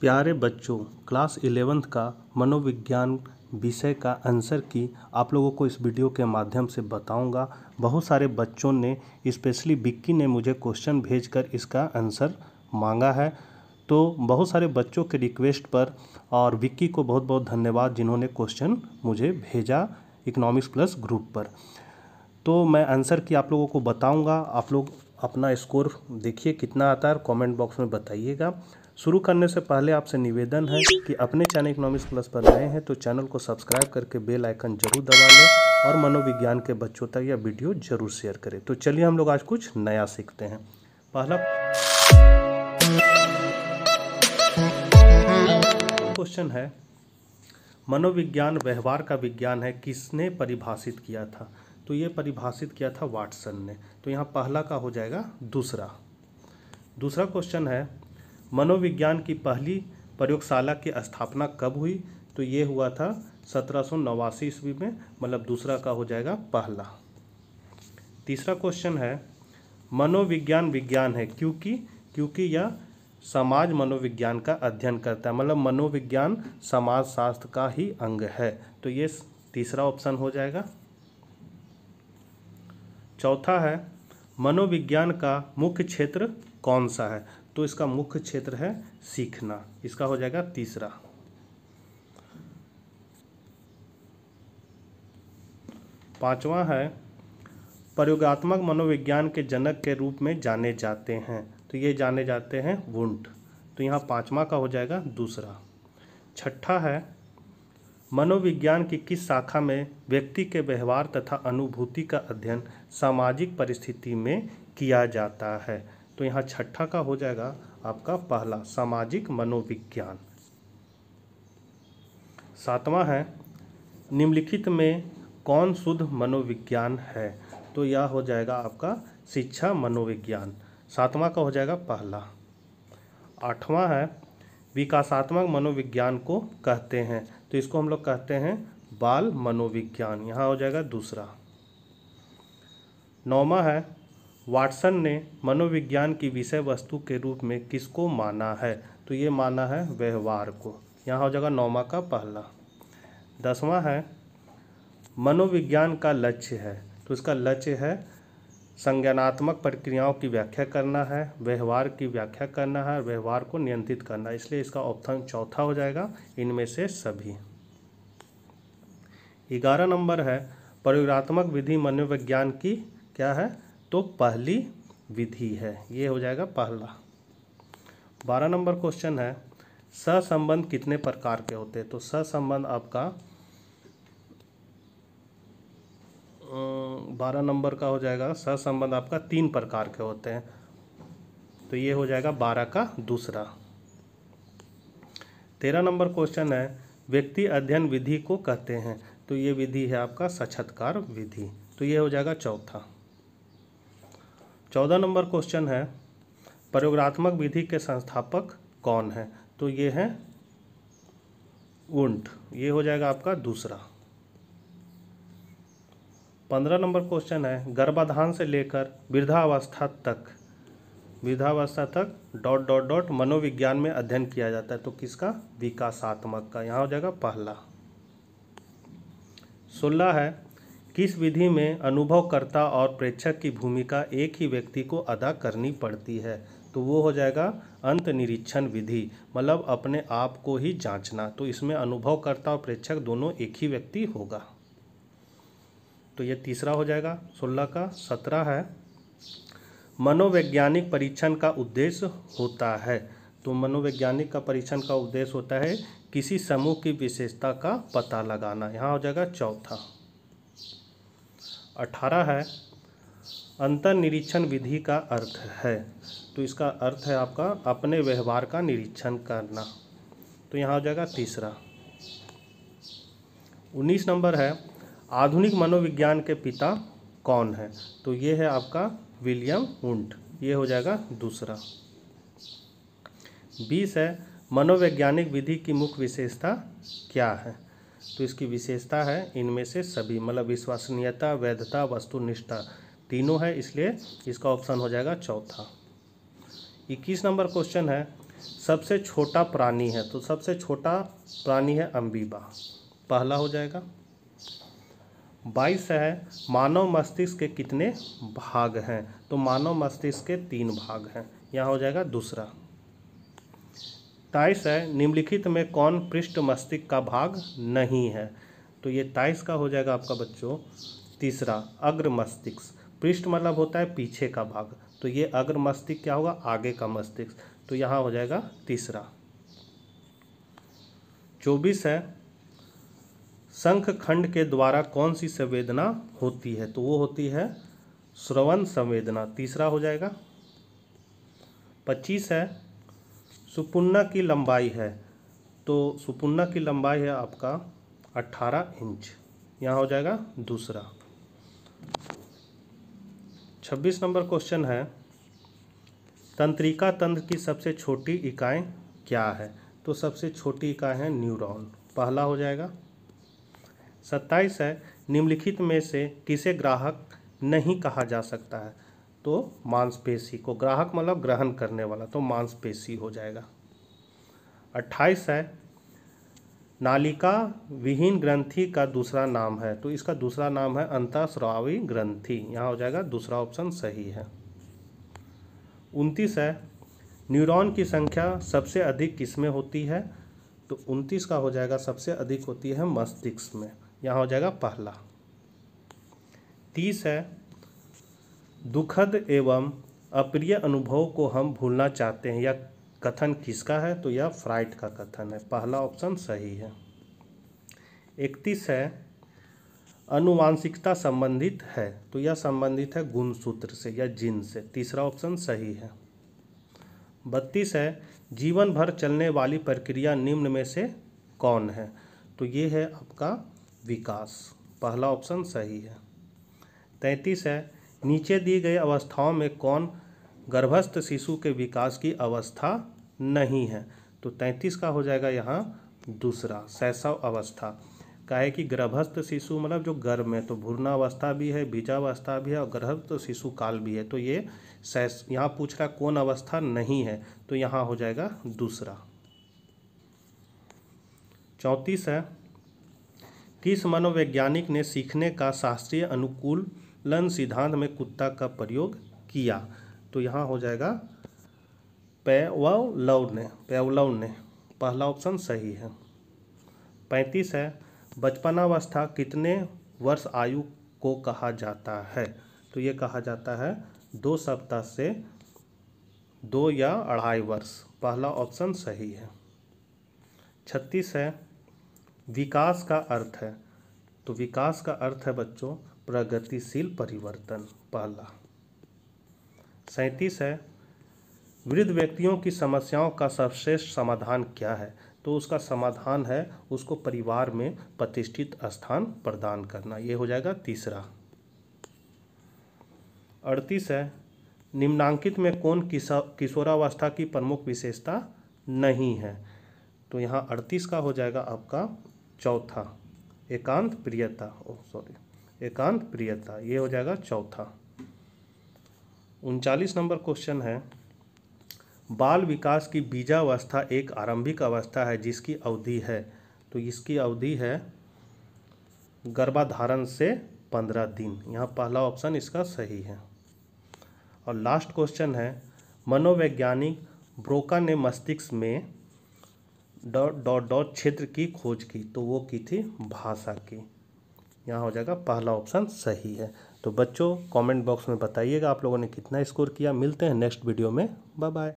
प्यारे बच्चों class eleventh का मनोविज्ञान विषय का आंसर की आप लोगों को इस वीडियो के माध्यम से बताऊंगा बहुत सारे बच्चों ने स्पेशली विक्की ने मुझे क्वेश्चन भेजकर इसका आंसर मांगा है तो बहुत सारे बच्चों के रिक्वेस्ट पर और विक्की को बहुत बहुत धन्यवाद जिन्होंने क्वेश्चन मुझे भेजा इकनॉमिक्स प्लस ग्रुप पर तो मैं आंसर की आप लोगों को बताऊंगा आप लोग अपना स्कोर देखिए कितना आता है कमेंट बॉक्स में बताइएगा शुरू करने से पहले आपसे निवेदन है कि अपने चैनल इकोनॉमिक्स प्लस पर नए हैं तो चैनल को सब्सक्राइब करके बेल आइकन जरूर दबा लें और मनोविज्ञान के बच्चों तक यह वीडियो जरूर शेयर करें तो चलिए हम लोग आज कुछ नया सीखते हैं पहला क्वेश्चन है मनोविज्ञान व्यवहार का विज्ञान है किसने परिभाषित किया था तो ये परिभाषित किया था वाटसन ने तो यहाँ पहला का हो जाएगा दूसरा दूसरा क्वेश्चन है मनोविज्ञान की पहली प्रयोगशाला की स्थापना कब हुई तो ये हुआ था सत्रह सौ नवासी ईस्वी में मतलब दूसरा का हो जाएगा पहला तीसरा क्वेश्चन है मनोविज्ञान विज्ञान है क्योंकि क्योंकि यह समाज मनोविज्ञान का अध्ययन करता है मतलब मनोविज्ञान समाज शास्त्र का ही अंग है तो ये तीसरा ऑप्शन हो जाएगा चौथा है मनोविज्ञान का मुख्य क्षेत्र कौन सा है तो इसका मुख्य क्षेत्र है सीखना इसका हो जाएगा तीसरा पांचवा है प्रयोगात्मक मनोविज्ञान के जनक के रूप में जाने जाते हैं तो ये जाने जाते हैं वुंट तो यहाँ पांचवा का हो जाएगा दूसरा छठा है मनोविज्ञान की किस शाखा में व्यक्ति के व्यवहार तथा अनुभूति का अध्ययन सामाजिक परिस्थिति में किया जाता है तो यहाँ छठा का हो जाएगा आपका पहला सामाजिक मनोविज्ञान सातवां है निम्नलिखित में कौन शुद्ध मनोविज्ञान है तो यह हो जाएगा आपका शिक्षा मनोविज्ञान सातवां का हो जाएगा पहला आठवां है विकासात्मक मनोविज्ञान को कहते हैं तो इसको हम लोग कहते हैं बाल मनोविज्ञान यहाँ हो जाएगा दूसरा नौवा है वाटसन ने मनोविज्ञान की विषय वस्तु के रूप में किसको माना है तो ये माना है व्यवहार को यहाँ हो जाएगा नौमा का पहला दसवां है मनोविज्ञान का लक्ष्य है तो इसका लक्ष्य है संज्ञानात्मक प्रक्रियाओं की व्याख्या करना है व्यवहार की व्याख्या करना है व्यवहार को नियंत्रित करना है इसलिए इसका ऑप्शन चौथा हो जाएगा इनमें से सभी ग्यारह नंबर है प्रयोगात्मक विधि मनोविज्ञान की क्या है तो पहली विधि है ये हो जाएगा पहला बारह नंबर क्वेश्चन है सहसंबंध कितने प्रकार के होते हैं तो सहसंबंध आपका अं, बारह नंबर का हो जाएगा सहसंबंध आपका तीन प्रकार के होते हैं तो ये हो जाएगा बारह का दूसरा तेरह नंबर क्वेश्चन है व्यक्ति अध्ययन विधि को कहते हैं तो ये विधि है आपका सचत्कार विधि तो ये हो जाएगा चौथा चौदह नंबर क्वेश्चन है प्रयोगात्मक विधि के संस्थापक कौन है तो ये है उंट ये हो जाएगा आपका दूसरा पंद्रह नंबर क्वेश्चन है गर्भाधान से लेकर वृद्धावस्था तक वृद्धावस्था तक डॉट डॉट डॉट मनोविज्ञान में अध्ययन किया जाता है तो किसका विकासात्मक का यहाँ हो जाएगा पहला सोलह है किस विधि में अनुभवकर्ता और प्रेक्षक की भूमिका एक ही व्यक्ति को अदा करनी पड़ती है तो वो हो जाएगा अंत निरीक्षण विधि मतलब अपने आप को ही जांचना तो इसमें अनुभवकर्ता और प्रेक्षक दोनों एक ही व्यक्ति होगा तो ये तीसरा हो जाएगा सोलह का सत्रह है मनोवैज्ञानिक परीक्षण का उद्देश्य होता है तो मनोवैज्ञानिक का परीक्षण का उद्देश्य होता है किसी समूह की विशेषता का पता लगाना यहाँ हो जाएगा चौथा अठारह है अंतर निरीक्षण विधि का अर्थ है तो इसका अर्थ है आपका अपने व्यवहार का निरीक्षण करना तो यहाँ हो जाएगा तीसरा उन्नीस नंबर है आधुनिक मनोविज्ञान के पिता कौन है तो ये है आपका विलियम उंट ये हो जाएगा दूसरा बीस है मनोवैज्ञानिक विधि की मुख्य विशेषता क्या है तो इसकी विशेषता है इनमें से सभी मतलब विश्वसनीयता वैधता वस्तुनिष्ठा तीनों है इसलिए इसका ऑप्शन हो जाएगा चौथा इक्कीस नंबर क्वेश्चन है सबसे छोटा प्राणी है तो सबसे छोटा प्राणी है अम्बीबा पहला हो जाएगा बाईस है मानव मस्तिष्क के कितने भाग हैं तो मानव मस्तिष्क के तीन भाग हैं यहाँ हो जाएगा दूसरा ताइस है निम्नलिखित में कौन पृष्ठ मस्तिष्क का भाग नहीं है तो ये ताइस का हो जाएगा आपका बच्चों तीसरा अग्र मस्तिष्क पृष्ठ मतलब होता है पीछे का भाग तो ये अग्र मस्तिष्क क्या होगा आगे का मस्तिष्क तो यहाँ हो जाएगा तीसरा चौबीस है शंख खंड के द्वारा कौन सी संवेदना होती है तो वो होती है श्रवण संवेदना तीसरा हो जाएगा पच्चीस है सुपुन्ना की लंबाई है तो सुपुन्ना की लंबाई है आपका 18 इंच यहाँ हो जाएगा दूसरा 26 नंबर क्वेश्चन है तंत्रिका तंत्र की सबसे छोटी इकाई क्या है तो सबसे छोटी इकाई है न्यूरॉन पहला हो जाएगा 27 है निम्नलिखित में से किसे ग्राहक नहीं कहा जा सकता है तो मांसपेशी को ग्राहक मतलब ग्रहण करने वाला तो मांसपेशी हो जाएगा अट्ठाईस है नालिका विहीन ग्रंथि का दूसरा नाम है तो इसका दूसरा नाम है अंतःस्रावी ग्रंथि यहाँ हो जाएगा दूसरा ऑप्शन सही है उनतीस है न्यूरॉन की संख्या सबसे अधिक किसमें होती है तो उनतीस का हो जाएगा सबसे अधिक होती है मस्तिष्क में यहाँ हो जाएगा पहला तीस है दुखद एवं अप्रिय अनुभव को हम भूलना चाहते हैं या कथन किसका है तो यह फ्राइट का कथन है पहला ऑप्शन सही है इकतीस है अनुवांशिकता संबंधित है तो यह संबंधित है गुणसूत्र से या जिन से तीसरा ऑप्शन सही है बत्तीस है जीवन भर चलने वाली प्रक्रिया निम्न में से कौन है तो ये है आपका विकास पहला ऑप्शन सही है तैंतीस है नीचे दी गई अवस्थाओं में कौन गर्भस्थ शिशु के विकास की अवस्था नहीं है तो तैंतीस का हो जाएगा यहाँ दूसरा शैशव अवस्था का है कि गर्भस्थ शिशु मतलब जो गर्भ में तो भूर्णा अवस्था भी है बीजावस्था भी है और गर्भस्थ शिशु काल भी है तो ये सैस यहाँ पूछ रहा कौन अवस्था नहीं है तो यहाँ हो जाएगा दूसरा चौंतीस है तीस मनोवैज्ञानिक ने सीखने का शास्त्रीय अनुकूल लन सिद्धांत में कुत्ता का प्रयोग किया तो यहाँ हो जाएगा पैलव ने पैलव ने पहला ऑप्शन सही है पैंतीस है बचपनावस्था कितने वर्ष आयु को कहा जाता है तो ये कहा जाता है दो सप्ताह से दो या अढ़ाई वर्ष पहला ऑप्शन सही है छत्तीस है विकास का अर्थ है तो विकास का अर्थ है बच्चों प्रगतिशील परिवर्तन पहला सैंतीस है वृद्ध व्यक्तियों की समस्याओं का सर्वश्रेष्ठ समाधान क्या है तो उसका समाधान है उसको परिवार में प्रतिष्ठित स्थान प्रदान करना ये हो जाएगा तीसरा अड़तीस है निम्नांकित में कौन किशोरावस्था की प्रमुख विशेषता नहीं है तो यहाँ अड़तीस का हो जाएगा आपका चौथा एकांत प्रियता ओ सॉरी एकांत प्रियता ये हो जाएगा चौथा उनचालीस नंबर क्वेश्चन है बाल विकास की बीजावस्था एक आरंभिक अवस्था है जिसकी अवधि है तो इसकी अवधि है गर्भाधारण से पंद्रह दिन यहाँ पहला ऑप्शन इसका सही है और लास्ट क्वेश्चन है मनोवैज्ञानिक ब्रोका ने मस्तिष्क में डॉट डॉट डॉट क्षेत्र की खोज की तो वो की थी भाषा की यहाँ हो जाएगा पहला ऑप्शन सही है तो बच्चों कमेंट बॉक्स में बताइएगा आप लोगों ने कितना स्कोर किया मिलते हैं नेक्स्ट वीडियो में बाय बाय